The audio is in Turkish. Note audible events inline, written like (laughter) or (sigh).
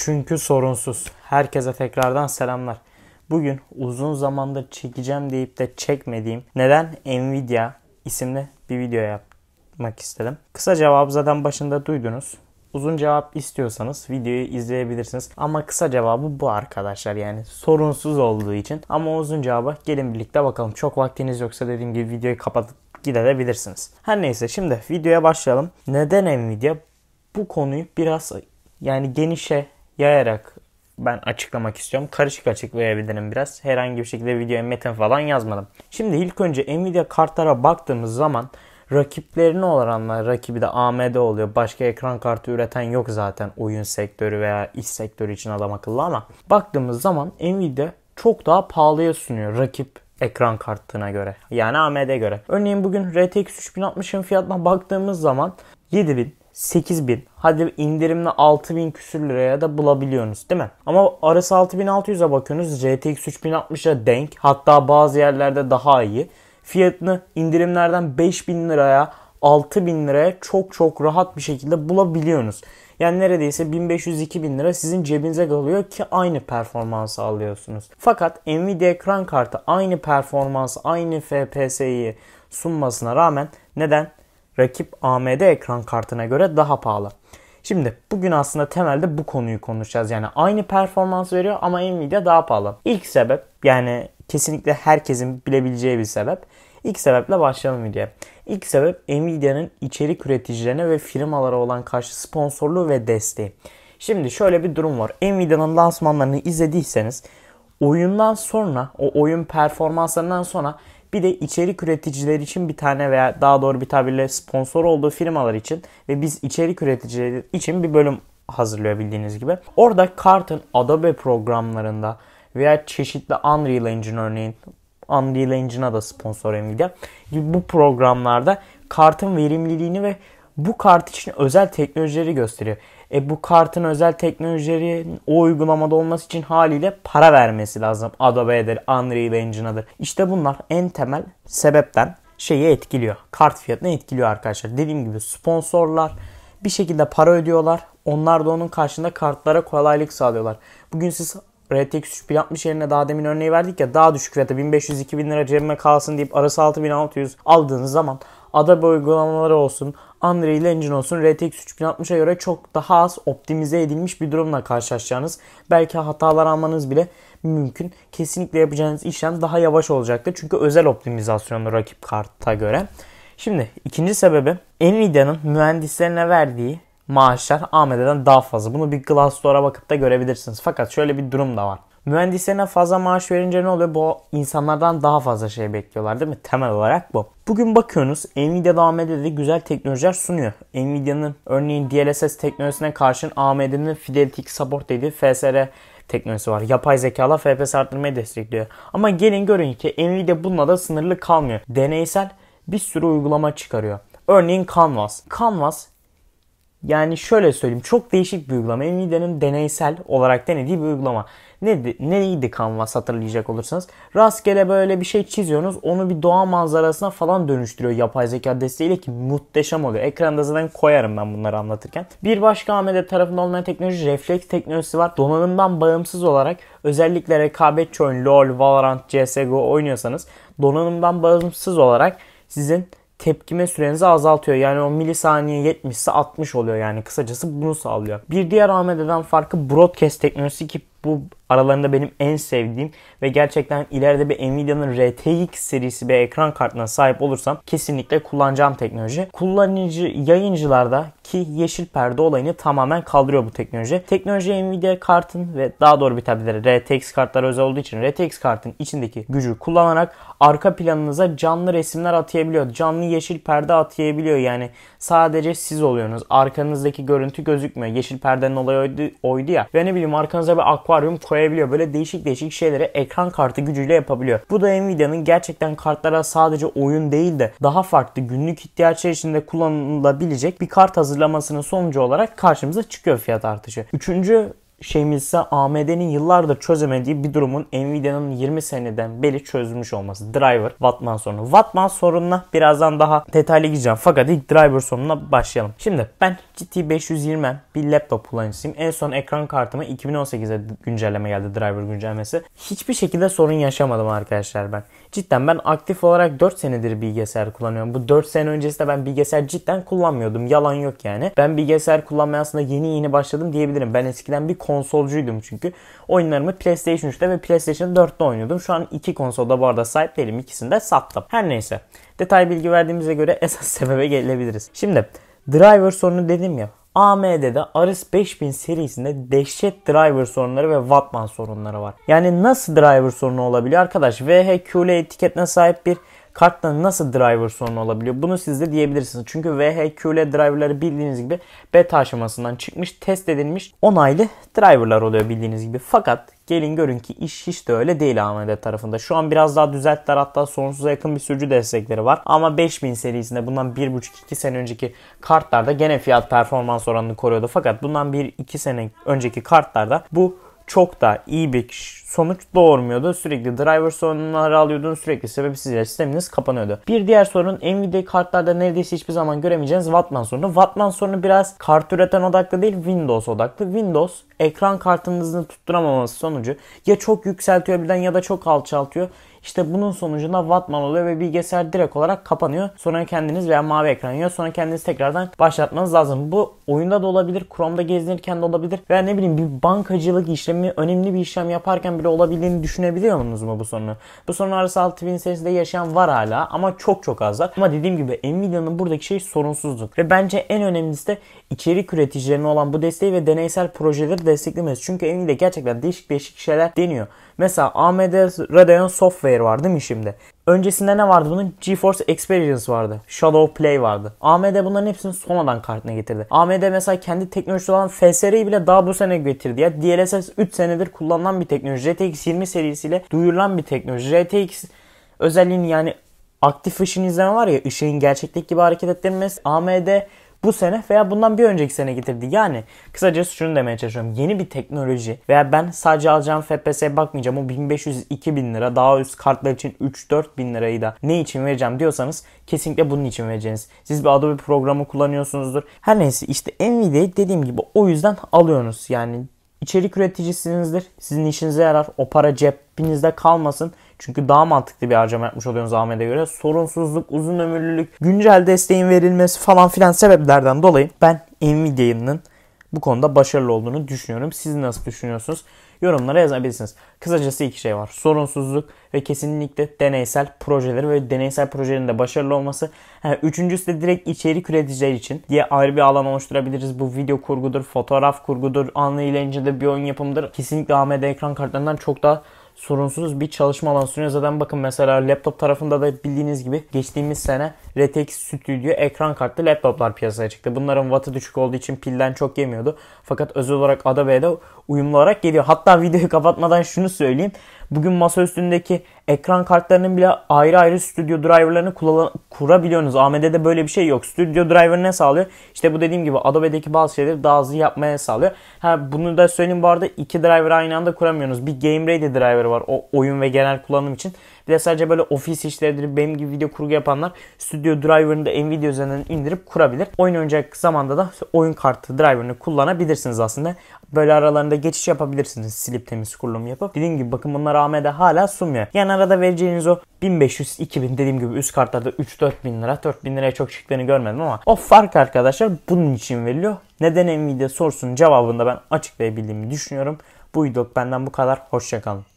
Çünkü sorunsuz. Herkese tekrardan selamlar. Bugün uzun zamandır çekeceğim deyip de çekmediğim neden Nvidia isimli bir video yapmak istedim. Kısa cevabı zaten başında duydunuz. Uzun cevap istiyorsanız videoyu izleyebilirsiniz. Ama kısa cevabı bu arkadaşlar yani sorunsuz olduğu için. Ama uzun cevaba gelin birlikte bakalım. Çok vaktiniz yoksa dediğim gibi videoyu kapatıp gidebilirsiniz. Her neyse şimdi videoya başlayalım. Neden Nvidia bu konuyu biraz yani genişe yayarak ben açıklamak istiyorum. Karışık açıklayabilirim biraz. Herhangi bir şekilde videoya metin falan yazmadım. Şimdi ilk önce Nvidia kartlara baktığımız zaman rakiplerine olanlar rakibi de AMD oluyor. Başka ekran kartı üreten yok zaten oyun sektörü veya iş sektörü için adam akıllı ama baktığımız zaman Nvidia çok daha pahalıya sunuyor rakip ekran kartına göre. Yani AMD göre. Örneğin bugün RTX 3060'ın fiyatına baktığımız zaman 7000 8000 hadi indirimle 6000 küsür liraya da bulabiliyorsunuz değil mi? Ama arası 6600'e bakıyorsunuz RTX 3060'a denk hatta bazı yerlerde daha iyi. Fiyatını indirimlerden 5000 liraya 6000 liraya çok çok rahat bir şekilde bulabiliyorsunuz. Yani neredeyse 1500-2000 lira sizin cebinize kalıyor ki aynı performansı alıyorsunuz. Fakat Nvidia ekran kartı aynı performans, aynı FPS'yi sunmasına rağmen neden rakip AMD ekran kartına göre daha pahalı. Şimdi bugün aslında temelde bu konuyu konuşacağız. Yani aynı performans veriyor ama Nvidia daha pahalı. İlk sebep yani kesinlikle herkesin bilebileceği bir sebep. İlk sebeple başlayalım videoya. İlk sebep Nvidia'nın içerik üreticilerine ve firmalara olan karşı sponsorluğu ve desteği. Şimdi şöyle bir durum var. Nvidia'nın lansmanlarını izlediyseniz oyundan sonra o oyun performanslarından sonra bir de içerik üreticileri için bir tane veya daha doğru bir tabirle sponsor olduğu firmalar için ve biz içerik üreticileri için bir bölüm hazırlıyor bildiğiniz gibi. Orada Cartoon Adobe programlarında veya çeşitli Unreal Engine örneğin Unreal Engine'a da sponsor Nvidia gibi bu programlarda kartın verimliliğini ve bu kart için özel teknolojileri gösteriyor. E bu kartın özel teknolojileri o uygulamada olması için haliyle para vermesi lazım. Adobe'dir, Unreal Engine'adır. İşte bunlar en temel sebepten şeyi etkiliyor. Kart fiyatını etkiliyor arkadaşlar. Dediğim gibi sponsorlar bir şekilde para ödüyorlar. Onlar da onun karşında kartlara kolaylık sağlıyorlar. Bugün siz RTX 3060 yerine daha demin örneği verdik ya daha düşük fiyatı 1500-2000 lira cebime kalsın deyip arası 6600 aldığınız zaman Adobe uygulamaları olsun, Unreal Engine olsun RTX 3060'a göre çok daha az optimize edilmiş bir durumla karşılaşacağınız, belki hatalar almanız bile mümkün. Kesinlikle yapacağınız işlem daha yavaş olacaktır. Çünkü özel optimizasyonlu rakip karta göre. Şimdi ikinci sebebi Nvidia'nın mühendislerine verdiği maaşlar AMD'den daha fazla. Bunu bir Glassdoor'a bakıp da görebilirsiniz. Fakat şöyle bir durum da var. Mühendislerine fazla maaş verince ne oluyor? Bu insanlardan daha fazla şey bekliyorlar değil mi? Temel olarak bu. Bugün bakıyorsunuz Nvidia da AMD'de de güzel teknolojiler sunuyor. Nvidia'nın örneğin DLSS teknolojisine karşın AMD'nin Fidelity Support dediği FSR teknolojisi var. Yapay zekalar FPS arttırmayı destekliyor. Ama gelin görün ki Nvidia bununla da sınırlı kalmıyor. Deneysel bir sürü uygulama çıkarıyor. Örneğin Canvas. Canvas yani şöyle söyleyeyim çok değişik bir uygulama. Nvidia'nın deneysel olarak denediği bir uygulama. Ne neydi Canvas hatırlayacak olursanız. Rastgele böyle bir şey çiziyorsunuz. Onu bir doğa manzarasına falan dönüştürüyor yapay zeka desteğiyle ki muhteşem oluyor. Ekranda zaten koyarım ben bunları anlatırken. Bir başka AMD tarafında olmayan teknoloji refleks teknolojisi var. Donanımdan bağımsız olarak özellikle rekabetçi oyun LoL, Valorant, CSGO oynuyorsanız donanımdan bağımsız olarak sizin tepkime sürenizi azaltıyor. Yani o milisaniye 70 ise 60 oluyor yani kısacası bunu sağlıyor. Bir diğer AMD'den farkı broadcast teknolojisi ki bu aralarında benim en sevdiğim ve gerçekten ileride bir Nvidia'nın RTX serisi bir ekran kartına sahip olursam kesinlikle kullanacağım teknoloji. Kullanıcı yayıncılarda ki yeşil perde olayını tamamen kaldırıyor bu teknoloji. Teknoloji Nvidia kartın ve daha doğru bir tabirle RTX kartlar özel olduğu için RTX kartın içindeki gücü kullanarak arka planınıza canlı resimler atayabiliyor. Canlı yeşil perde atayabiliyor yani sadece siz oluyorsunuz. Arkanızdaki görüntü gözükmüyor. Yeşil perdenin olayı oydu, oydu ya. Ve ne bileyim arkanıza bir akvaryum akvaryum koyabiliyor. Böyle değişik değişik şeyleri ekran kartı gücüyle yapabiliyor. Bu da Nvidia'nın gerçekten kartlara sadece oyun değil de daha farklı günlük ihtiyaçlar içinde kullanılabilecek bir kart hazırlamasının sonucu olarak karşımıza çıkıyor fiyat artışı. Üçüncü şeyimiz ise AMD'nin yıllardır çözemediği bir durumun Nvidia'nın 20 seneden beri çözmüş olması. Driver, Wattman sorunu. Wattman sorununa birazdan daha detaylı gideceğim. Fakat ilk driver sorununa başlayalım. Şimdi ben GT 520M bir laptop kullanıcısıyım. En son ekran kartımı 2018'e güncelleme geldi driver güncellemesi. Hiçbir şekilde sorun yaşamadım arkadaşlar ben cidden ben aktif olarak 4 senedir bilgisayar kullanıyorum. Bu 4 sene öncesinde ben bilgisayar cidden kullanmıyordum. Yalan yok yani. Ben bilgisayar kullanmaya aslında yeni yeni başladım diyebilirim. Ben eskiden bir konsolcuydum çünkü. Oyunlarımı PlayStation 3'te ve PlayStation 4'te oynuyordum. Şu an iki konsolda bu arada sahip değilim. İkisini de sattım. Her neyse. Detay bilgi verdiğimize göre (laughs) esas sebebe gelebiliriz. Şimdi driver sorunu dedim ya. AMD'de Aris 5000 serisinde dehşet driver sorunları ve Wattman sorunları var. Yani nasıl driver sorunu olabiliyor arkadaş? VHQL etiketine sahip bir kartta nasıl driver sorunu olabiliyor? Bunu siz de diyebilirsiniz. Çünkü VHQL driverları bildiğiniz gibi beta aşamasından çıkmış, test edilmiş, onaylı driverlar oluyor bildiğiniz gibi. Fakat Gelin görün ki iş hiç de öyle değil AMD tarafında. Şu an biraz daha düzelttiler hatta sonsuza yakın bir sürücü destekleri var. Ama 5000 serisinde bundan 1,5-2 sene önceki kartlarda gene fiyat performans oranını koruyordu. Fakat bundan 1-2 sene önceki kartlarda bu çok da iyi bir sonuç doğurmuyordu. Sürekli driver sorunları alıyordun. Sürekli sebepsiz yer sisteminiz kapanıyordu. Bir diğer sorun Nvidia kartlarda neredeyse hiçbir zaman göremeyeceğiniz Wattman sorunu. Wattman sorunu biraz kart üreten odaklı değil Windows odaklı. Windows ekran kartınızın tutturamaması sonucu ya çok yükseltiyor birden ya da çok alçaltıyor işte bunun sonucunda Wattman oluyor ve bilgisayar direkt olarak kapanıyor. Sonra kendiniz veya mavi ekran yiyor. Sonra kendiniz tekrardan başlatmanız lazım. Bu oyunda da olabilir. Chrome'da gezinirken de olabilir. Veya ne bileyim bir bankacılık işlemi önemli bir işlem yaparken bile olabildiğini düşünebiliyor musunuz mu bu sorunu? Bu sorun arası 6000 serisinde yaşayan var hala ama çok çok azlar. Ama dediğim gibi Nvidia'nın buradaki şey sorunsuzluk. Ve bence en önemlisi de içerik üreticilerine olan bu desteği ve deneysel projeleri desteklemesi. Çünkü Nvidia gerçekten değişik değişik şeyler deniyor. Mesela AMD Radeon Software Multiplayer var değil mi şimdi? Öncesinde ne vardı bunun? GeForce Experience vardı. Shadow Play vardı. AMD bunların hepsini sonradan kartına getirdi. AMD mesela kendi teknolojisi olan FSR'yi bile daha bu sene getirdi. Ya DLSS 3 senedir kullanılan bir teknoloji. RTX 20 serisiyle duyurulan bir teknoloji. RTX özelliğini yani aktif ışın izleme var ya ışığın gerçeklik gibi hareket ettirmesi AMD bu sene veya bundan bir önceki sene getirdi. Yani kısacası şunu demeye çalışıyorum. Yeni bir teknoloji veya ben sadece alacağım FPS'ye bakmayacağım. O 1500-2000 lira daha üst kartlar için 3-4 bin lirayı da ne için vereceğim diyorsanız kesinlikle bunun için vereceğiniz. Siz bir Adobe programı kullanıyorsunuzdur. Her neyse işte Nvidia'yı dediğim gibi o yüzden alıyorsunuz. Yani içerik üreticisinizdir. Sizin işinize yarar. O para cebinizde kalmasın. Çünkü daha mantıklı bir harcama yapmış oluyorsunuz Ahmet'e göre. Sorunsuzluk, uzun ömürlülük, güncel desteğin verilmesi falan filan sebeplerden dolayı ben Nvidia'nın bu konuda başarılı olduğunu düşünüyorum. Siz nasıl düşünüyorsunuz? Yorumlara yazabilirsiniz. Kısacası iki şey var. Sorunsuzluk ve kesinlikle deneysel projeleri ve deneysel projelerin de başarılı olması. Ha, üçüncüsü de direkt içerik üreticiler için diye ayrı bir alan oluşturabiliriz. Bu video kurgudur, fotoğraf kurgudur, anlı eğlencede bir oyun yapımıdır. Kesinlikle AMD ekran kartlarından çok daha sorunsuz bir çalışma alanı sunuyor. Zaten bakın mesela laptop tarafında da bildiğiniz gibi geçtiğimiz sene RTX Studio ekran kartlı laptoplar piyasaya çıktı. Bunların wattı düşük olduğu için pilden çok yemiyordu. Fakat özel olarak Adobe'de uyumlu olarak geliyor. Hatta videoyu kapatmadan şunu söyleyeyim. Bugün masa üstündeki ekran kartlarının bile ayrı ayrı stüdyo driverlarını kurabiliyorsunuz. AMD'de böyle bir şey yok. Stüdyo driver ne sağlıyor? İşte bu dediğim gibi Adobe'deki bazı şeyleri daha hızlı yapmaya sağlıyor. Ha, bunu da söyleyeyim bu arada iki driver aynı anda kuramıyorsunuz. Bir Game Ready driver var o oyun ve genel kullanım için. Bir de sadece böyle ofis işleridir benim gibi video kurgu yapanlar Studio Driver'ını da Nvidia üzerinden indirip kurabilir. Oyun oynayacak zamanda da oyun kartı driver'ını kullanabilirsiniz aslında. Böyle aralarında geçiş yapabilirsiniz silip temiz kurulum yapıp. Dediğim gibi bakın bunlar AMD hala sunmuyor. Yani arada vereceğiniz o 1500-2000 dediğim gibi üst kartlarda 3-4 bin lira 4 bin liraya çok çıktığını görmedim ama o fark arkadaşlar bunun için veriliyor. Neden Nvidia sorusunun cevabını da ben açıklayabildiğimi düşünüyorum. Bu video benden bu kadar. Hoşçakalın.